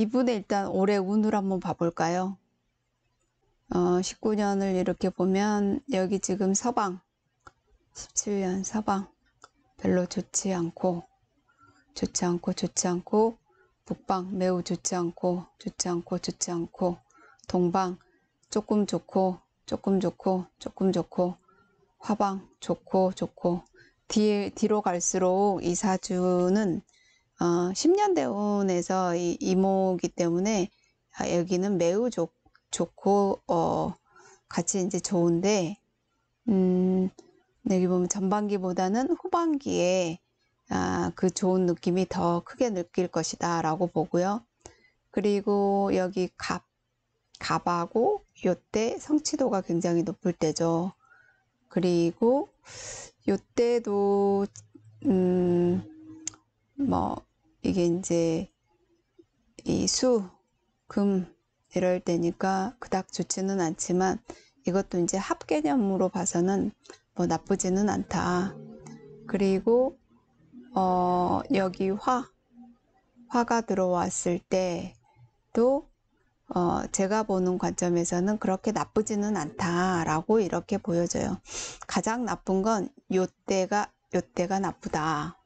이분의 일단 올해 운을 한번 봐볼까요? 어, 19년을 이렇게 보면 여기 지금 서방 17년 서방 별로 좋지 않고 좋지 않고 좋지 않고 북방 매우 좋지 않고 좋지 않고 좋지 않고 동방 조금 좋고 조금 좋고 조금 좋고 화방 좋고 좋고 뒤에 뒤로 갈수록 이 사주는 어, 10년 대운에서 이, 이모기 때문에 아, 여기는 매우 좋, 좋고 어, 같이 이제 좋은데 음, 여기 보면 전반기보다는 후반기에 아, 그 좋은 느낌이 더 크게 느낄 것이다 라고 보고요. 그리고 여기 갑, 갑하고 요때 성취도가 굉장히 높을 때죠. 그리고 요때도 음, 뭐 이게 이제 이 수, 금 이럴 때니까 그닥 좋지는 않지만 이것도 이제 합 개념으로 봐서는 뭐 나쁘지는 않다. 그리고 어, 여기 화, 화가 들어왔을 때도 어, 제가 보는 관점에서는 그렇게 나쁘지는 않다라고 이렇게 보여져요. 가장 나쁜 건 요때가 요때가 나쁘다.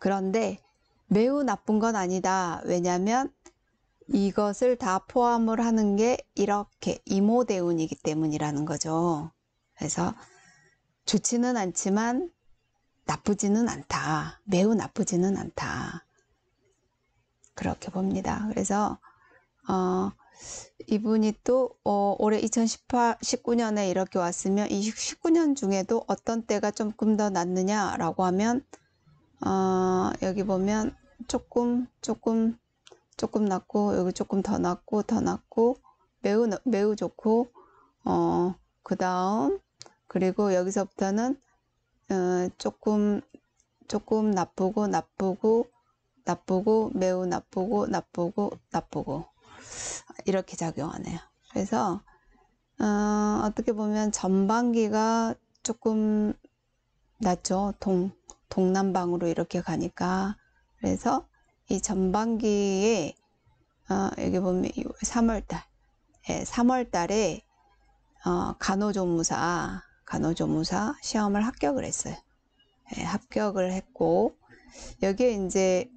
그런데 매우 나쁜 건 아니다. 왜냐하면 이것을 다 포함을 하는 게 이렇게 이모대운이기 때문이라는 거죠. 그래서 좋지는 않지만 나쁘지는 않다. 매우 나쁘지는 않다. 그렇게 봅니다. 그래서 어, 이분이 또 어, 올해 2019년에 이렇게 왔으면 2019년 중에도 어떤 때가 조금 더 낫느냐라고 하면 어, 여기 보면 조금 조금 조금 낫고 여기 조금 더 낫고 더 낫고 매우 매우 좋고 어 그다음 그리고 여기서부터는 어, 조금 조금 나쁘고 나쁘고 나쁘고 매우 나쁘고 나쁘고 나쁘고 이렇게 작용하네요. 그래서 어, 어떻게 보면 전반기가 조금 낫죠. 동 동남방으로 이렇게 가니까 그래서 이 전반기에 어, 여기 보면 3월달, 예, 3월달에 어, 간호조무사 간호조무사 시험을 합격을 했어요. 예, 합격을 했고 여기에 이제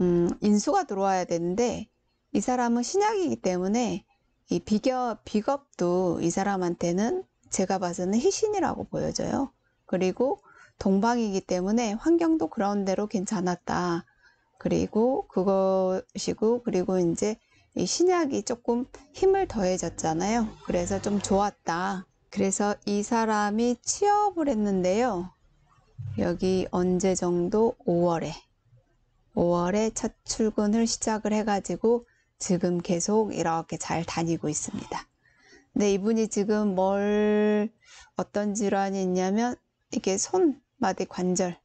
음, 인수가 들어와야 되는데 이 사람은 신약이기 때문에 이 비겨 비겁도 이 사람한테는 제가 봐서는 희신이라고 보여져요. 그리고 동방이기 때문에 환경도 그런 대로 괜찮았다. 그리고 그것이고 그리고 이제 이 신약이 조금 힘을 더해졌잖아요. 그래서 좀 좋았다. 그래서 이 사람이 취업을 했는데요. 여기 언제 정도? 5월에. 5월에 첫 출근을 시작을 해가지고 지금 계속 이렇게 잘 다니고 있습니다. 근데 이분이 지금 뭘, 어떤 질환이 있냐면, 이게 손, 마디 관절,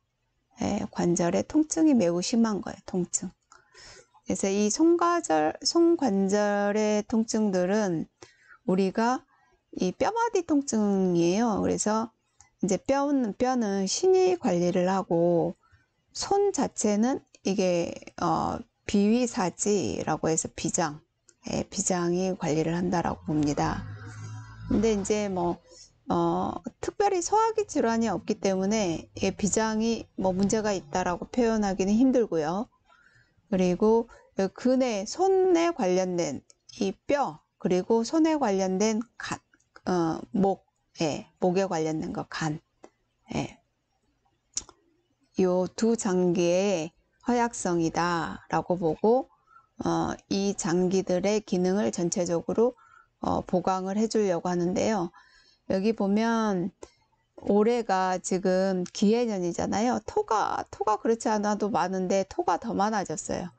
예, 관절에 통증이 매우 심한 거예요. 통증. 그래서 이 손과절, 손관절의 통증들은 우리가 이 뼈마디 통증이에요. 그래서 이제 뼈는 뼈는 신이 관리를 하고 손 자체는 이게 어, 비위사지라고 해서 비장, 예, 비장이 관리를 한다라고 봅니다. 근데 이제 뭐 어, 특별히 소화기 질환이 없기 때문에 예, 비장이 뭐 문제가 있다라고 표현하기는 힘들고요. 그리고 근에 손에 관련된 이뼈 그리고 손에 관련된 간, 어, 목, 예, 목에 관련된 것 간, 예. 요 두 장기의 허약성이다라고 보고 어, 이 장기들의 기능을 전체적으로 어, 보강을 해주려고 하는데요. 여기 보면 올해가 지금 기해년이잖아요. 토가, 토가 그렇지 않아도 많은데 토가 더 많아졌어요.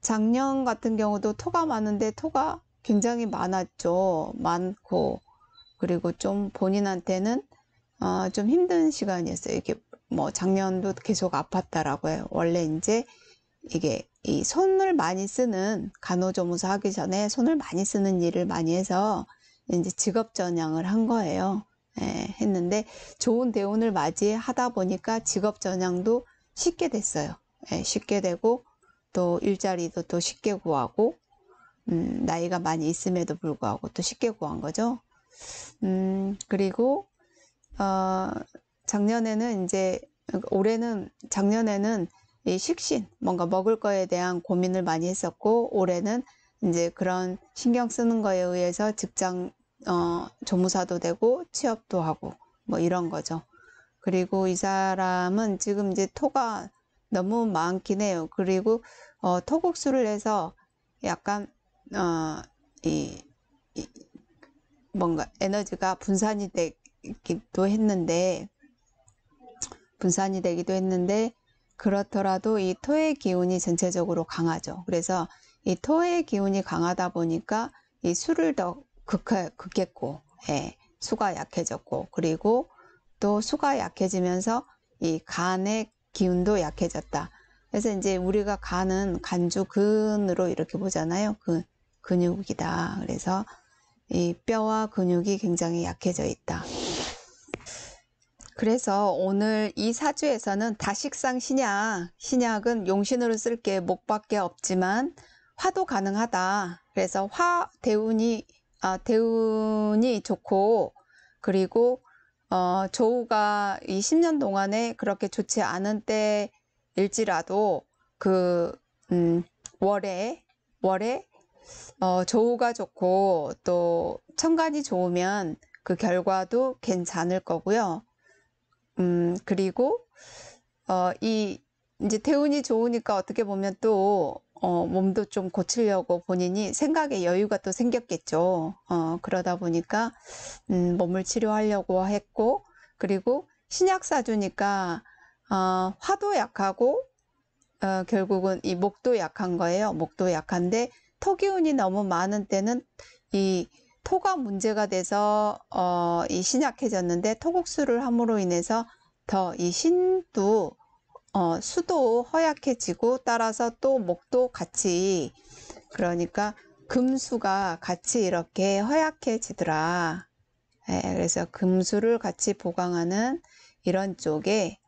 작년 같은 경우도 토가 많은데 토가 굉장히 많았죠. 많고, 그리고 좀 본인한테는 어, 좀 힘든 시간이었어요. 이게 뭐 작년도 계속 아팠다라고요. 원래 이제 이게 이 손을 많이 쓰는 간호조무사 하기 전에 손을 많이 쓰는 일을 많이 해서 이제 직업 전향을 한 거예요. 예, 했는데 좋은 대운을 맞이하다 보니까 직업 전향도 쉽게 됐어요. 예, 쉽게 되고 또 일자리도 또 쉽게 구하고 음, 나이가 많이 있음에도 불구하고 또 쉽게 구한 거죠. 음, 그리고 어, 작년에는 이제 올해는 작년에는 이 식신 뭔가 먹을 거에 대한 고민을 많이 했었고 올해는 이제 그런 신경 쓰는 거에 의해서 직장 어, 조무사도 되고 취업도 하고 뭐 이런 거죠. 그리고 이 사람은 지금 이제 토가 너무 많긴 해요. 그리고 어, 토국수를 해서 약간 어, 이, 이 뭔가 에너지가 분산이 되기도 했는데 분산이 되기도 했는데 그렇더라도 이 토의 기운이 전체적으로 강하죠. 그래서 이 토의 기운이 강하다 보니까 이 수를 더 극하, 극했고, 예, 수가 약해졌고, 그리고 또 수가 약해지면서 이 간의 기운도 약해졌다. 그래서 이제 우리가 간은 간주근으로 이렇게 보잖아요. 근, 근육이다. 그래서 이 뼈와 근육이 굉장히 약해져 있다. 그래서 오늘 이 사주에서는 다식상 신약, 신약은 용신으로 쓸 게 목밖에 없지만 화도 가능하다. 그래서 화 대운이 아, 대운이 좋고 그리고 어, 조우가 이 10년 동안에 그렇게 좋지 않은 때일지라도 그 음, 월에 월에 어, 조우가 좋고 또 천간이 좋으면 그 결과도 괜찮을 거고요. 음, 그리고 어, 이 이제 대운이 좋으니까 어떻게 보면 또 어, 몸도 좀 고치려고 본인이 생각에 여유가 또 생겼겠죠. 어, 그러다 보니까 음, 몸을 치료하려고 했고 그리고 신약 사주니까 어, 화도 약하고 어, 결국은 이 목도 약한 거예요. 목도 약한데 토기운이 너무 많은 때는 이 토가 문제가 돼서 어, 이 신약해졌는데 토국수를 함으로 인해서 더 이 신도 어, 수도 허약해지고 따라서 또 목도 같이 그러니까 금수가 같이 이렇게 허약해지더라. 예, 그래서 금수를 같이 보강하는 이런 쪽에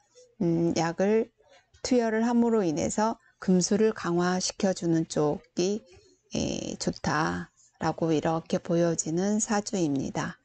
음, 약을 투여를 함으로 인해서 금수를 강화시켜주는 쪽이 예, 좋다라고 이렇게 보여지는 사주입니다.